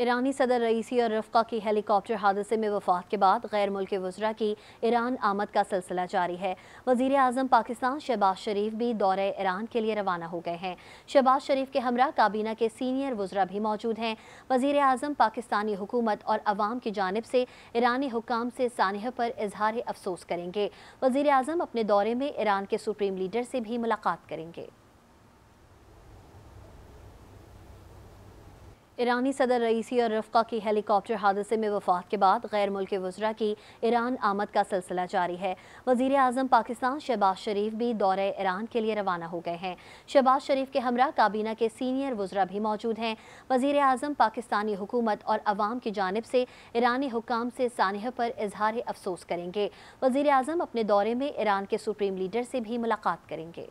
ईरानी सदर रईसी और रफ़ा की हेलीकॉप्टर हादसे में वफात के बाद गैर मुल्क वज्रा की ईरान आमद का सिलसिला जारी है वजीर अजम पाकिस्तान शहबाज शरीफ भी दौरे ईरान के लिए रवाना हो गए हैं शहबाज शरीफ के हमरा काबीना के सीनियर वज्रा भी मौजूद हैं वजीर अजम पाकिस्तानी हुकूमत और अवाम की जानब से ईरानी हुकाम से सानह पर इजहार अफसोस करेंगे वजीर अजम अपने दौरे में ईरान के सुप्रीम लीडर से भी मुलाकात करेंगे ईरानी सदर रईसी और रफ़ा की हेलीकॉप्टर हादसे में वफात के बाद गैर मुल्क वजरा की ईरान आमद का सिलसिला जारी है वजीर अजम पाकिस्तान शहबाज शरीफ भी दौरे ईरान के लिए रवाना हो गए हैं शहबाज शरीफ के हमरा काबीना के सीनियर वजरा भी मौजूद हैं वजीर अजम पाकिस्तानी हुकूमत और अवाम की जानब से ईरानी हुकाम से सानह पर इजहार अफसोस करेंगे वजीर अजम अपने दौरे में ईरान के सुप्रीम लीडर से भी मुलाकात करेंगे